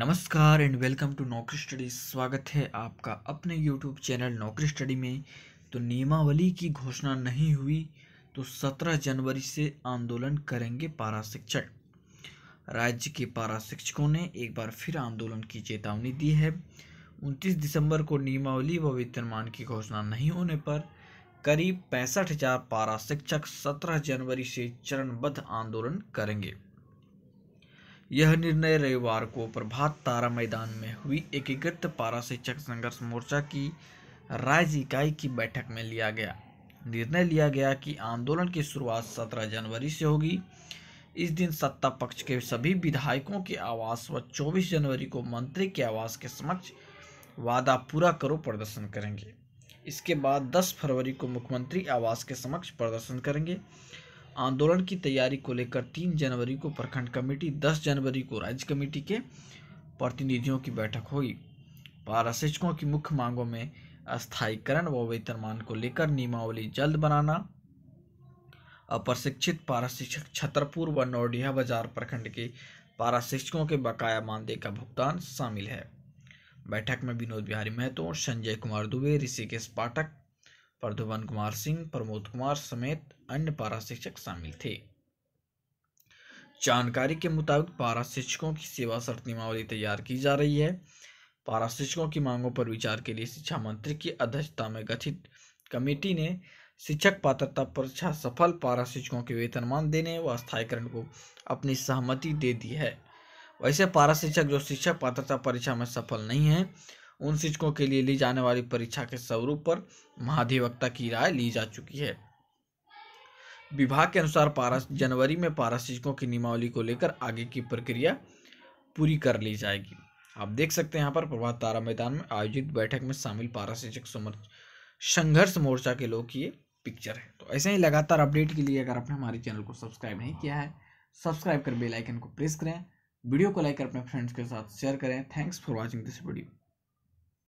नमस्कार and welcome to Naukri study स्वागत है आपका अपने यूट्यूब चैनल नौकरी स्टडी में तो नियमावली की घोषणा नहीं हुई तो 17 जनवरी से आंदोलन करेंगे पारा शिक्षक राज्य के पारा शिक्षकों ने एक बार फिर आंदोलन की चेतावनी दी है 29 दिसंबर को नियमावली व वेतनमान की घोषणा नहीं होने पर करीब पैंसठ पारा शिक्षक सत्रह जनवरी से चरणबद्ध आंदोलन करेंगे यह निर्णय रविवार को प्रभात तारा मैदान में हुई एकीकृत पारा शिक्षक संघर्ष मोर्चा की राज्य इकाई की बैठक में लिया गया निर्णय लिया गया कि आंदोलन की शुरुआत सत्रह जनवरी से होगी इस दिन सत्ता पक्ष के सभी विधायकों के आवास व 24 जनवरी को मंत्री के आवास के समक्ष वादा पूरा करो प्रदर्शन करेंगे इसके बाद 10 फरवरी को मुख्यमंत्री आवास के समक्ष प्रदर्शन करेंगे आंदोलन की तैयारी को लेकर तीन जनवरी को प्रखंड कमेटी दस जनवरी को राज्य कमेटी के प्रतिनिधियों की बैठक हुई पारा शिक्षकों की मुख्य मांगों में अस्थायीकरण व वेतनमान को लेकर नियमावली जल्द बनाना अप्रशिक्षित पारा शिक्षक छतरपुर व नौडिया बाजार प्रखंड के पारा शिक्षकों के बकाया मानदेय का भुगतान शामिल है बैठक में विनोद बिहारी महतो संजय कुमार दुबे ऋषिकेश पाठक प्रधुवन कुमार सिंह प्रमोद कुमार समेत अन्य पारा शिक्षक शामिल थे जानकारी के मुताबिक पारा शिक्षकों की सेवा शर्त नियमावली तैयार की जा रही है पारा शिक्षकों की मांगों पर विचार के लिए शिक्षा मंत्री की अध्यक्षता में गठित कमेटी ने शिक्षक पात्रता परीक्षा सफल पारा शिक्षकों के वेतनमान देने व स्थायीकरण को अपनी सहमति दे दी है वैसे पारा शिक्षक जो शिक्षक पात्रता परीक्षा में सफल नहीं है उन शिक्षकों के लिए ली जाने वाली परीक्षा के स्वरूप पर महाधिवक्ता की राय ली जा चुकी है विभाग के अनुसार पारस जनवरी में पारा शिक्षकों की नियमावली को लेकर आगे की प्रक्रिया पूरी कर ली जाएगी आप देख सकते हैं यहाँ पर प्रभात तारा मैदान में आयोजित बैठक में शामिल पारा शिक्षक संघर्ष मोर्चा के लोग की पिक्चर है तो ऐसे ही लगातार अपडेट के लिए अगर आपने हमारे चैनल को सब्सक्राइब नहीं किया है सब्सक्राइब कर बेल आइकन को प्रेस करें वीडियो को लाइक कर अपने फ्रेंड्स के साथ शेयर करें thanks for watching this video